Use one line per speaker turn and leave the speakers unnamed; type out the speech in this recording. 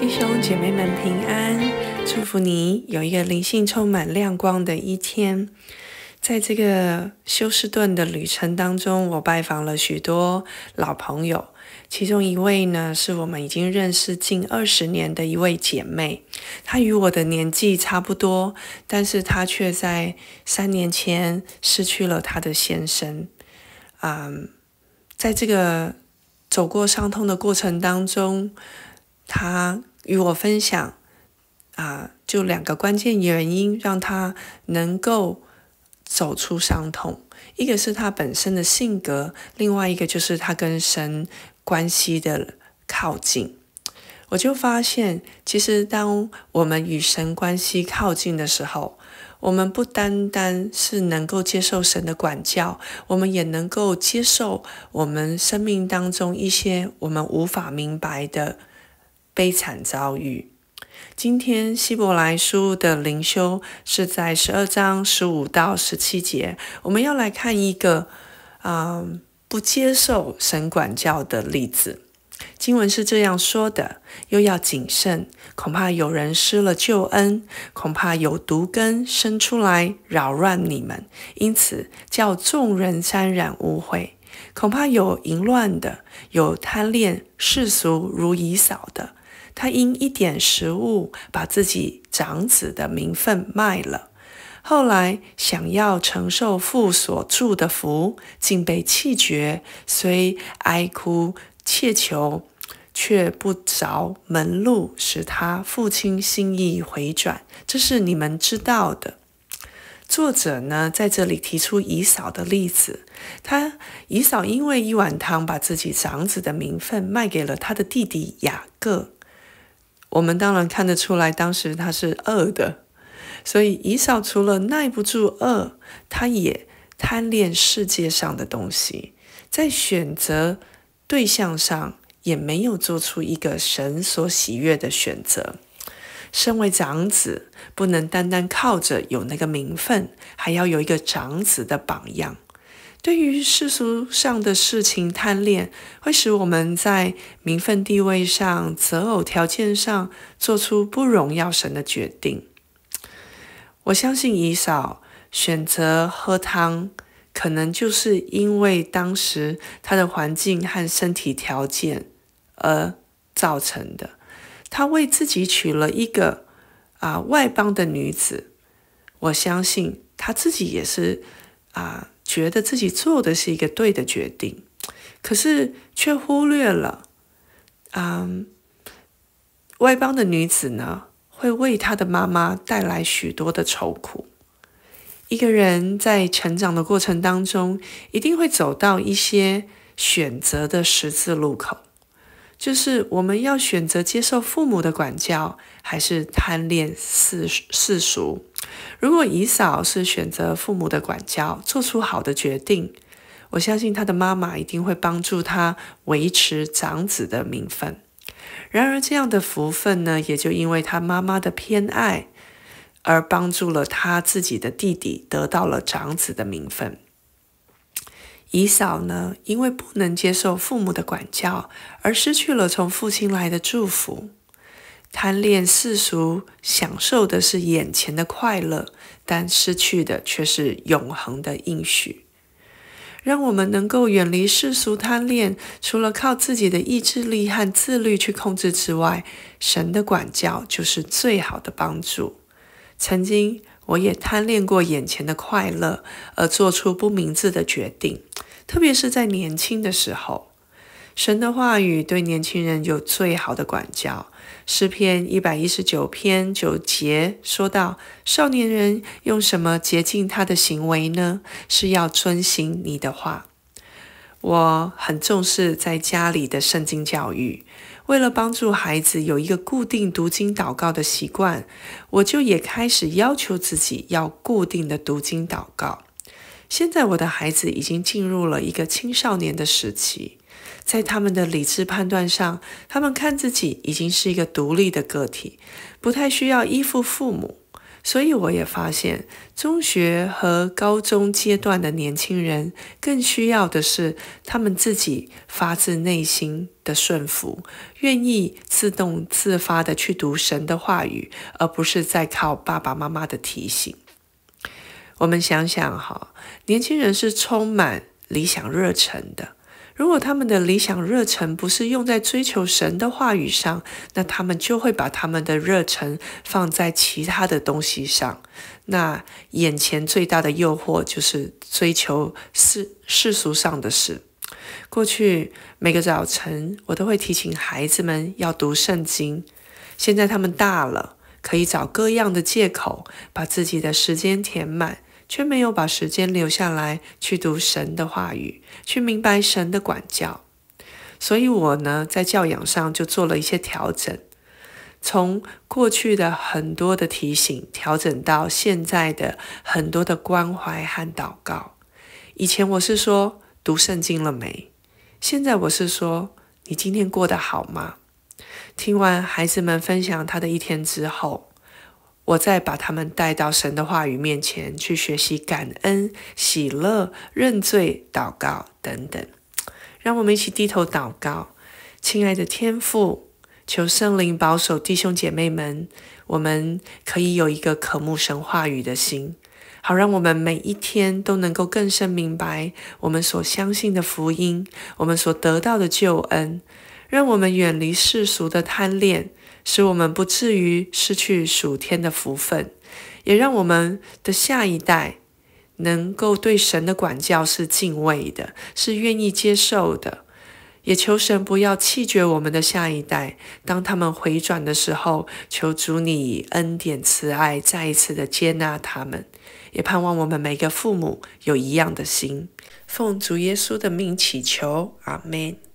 弟兄姐妹们平安，祝福你有一个灵性充满亮光的一天。在这个休斯顿的旅程当中，我拜访了许多老朋友，其中一位呢是我们已经认识近二十年的一位姐妹，她与我的年纪差不多，但是她却在三年前失去了她的先生。嗯，在这个走过伤痛的过程当中，她。与我分享啊，就两个关键原因，让他能够走出伤痛。一个是他本身的性格，另外一个就是他跟神关系的靠近。我就发现，其实当我们与神关系靠近的时候，我们不单单是能够接受神的管教，我们也能够接受我们生命当中一些我们无法明白的。悲惨遭遇。今天《希伯来书》的灵修是在十二章十五到十七节，我们要来看一个，嗯，不接受神管教的例子。经文是这样说的：又要谨慎，恐怕有人失了救恩，恐怕有毒根生出来扰乱你们，因此叫众人沾染污秽，恐怕有淫乱的，有贪恋世俗如以扫的。他因一点食物，把自己长子的名分卖了。后来想要承受父所著的福，竟被气绝。虽哀哭切求，却不着门路，使他父亲心意回转。这是你们知道的。作者呢，在这里提出姨嫂的例子。他姨嫂因为一碗汤，把自己长子的名分卖给了他的弟弟雅各。我们当然看得出来，当时他是恶的，所以以扫除了耐不住恶，他也贪恋世界上的东西，在选择对象上也没有做出一个神所喜悦的选择。身为长子，不能单单靠着有那个名分，还要有一个长子的榜样。对于世俗上的事情贪恋，会使我们在名分、地位上、择偶条件上做出不荣耀神的决定。我相信姨嫂选择喝汤，可能就是因为当时她的环境和身体条件而造成的。她为自己娶了一个啊外邦的女子，我相信她自己也是啊。觉得自己做的是一个对的决定，可是却忽略了，嗯，外邦的女子呢，会为她的妈妈带来许多的愁苦。一个人在成长的过程当中，一定会走到一些选择的十字路口，就是我们要选择接受父母的管教，还是贪恋世世俗。如果姨嫂是选择父母的管教，做出好的决定，我相信他的妈妈一定会帮助他维持长子的名分。然而，这样的福分呢，也就因为他妈妈的偏爱，而帮助了他自己的弟弟得到了长子的名分。姨嫂呢，因为不能接受父母的管教，而失去了从父亲来的祝福。贪恋世俗，享受的是眼前的快乐，但失去的却是永恒的应许。让我们能够远离世俗贪恋，除了靠自己的意志力和自律去控制之外，神的管教就是最好的帮助。曾经我也贪恋过眼前的快乐，而做出不明智的决定，特别是在年轻的时候。神的话语对年轻人有最好的管教。诗篇一百一十九篇九节说到：“少年人用什么洁净他的行为呢？是要遵行你的话。”我很重视在家里的圣经教育。为了帮助孩子有一个固定读经祷告的习惯，我就也开始要求自己要固定的读经祷告。现在我的孩子已经进入了一个青少年的时期。在他们的理智判断上，他们看自己已经是一个独立的个体，不太需要依附父母。所以我也发现，中学和高中阶段的年轻人更需要的是他们自己发自内心的顺服，愿意自动自发的去读神的话语，而不是在靠爸爸妈妈的提醒。我们想想哈，年轻人是充满理想热忱的。如果他们的理想热忱不是用在追求神的话语上，那他们就会把他们的热忱放在其他的东西上。那眼前最大的诱惑就是追求世世俗上的事。过去每个早晨，我都会提醒孩子们要读圣经。现在他们大了，可以找各样的借口把自己的时间填满。却没有把时间留下来去读神的话语，去明白神的管教。所以，我呢在教养上就做了一些调整，从过去的很多的提醒，调整到现在的很多的关怀和祷告。以前我是说读圣经了没，现在我是说你今天过得好吗？听完孩子们分享他的一天之后。我再把他们带到神的话语面前去学习感恩、喜乐、认罪、祷告等等。让我们一起低头祷告，亲爱的天父，求圣灵保守弟兄姐妹们，我们可以有一个渴慕神话语的心，好让我们每一天都能够更深明白我们所相信的福音，我们所得到的救恩，让我们远离世俗的贪恋。使我们不至于失去属天的福分，也让我们的下一代能够对神的管教是敬畏的，是愿意接受的。也求神不要弃绝我们的下一代，当他们回转的时候，求主你恩典慈爱再一次的接纳他们。也盼望我们每个父母有一样的心，奉主耶稣的命祈求，阿门。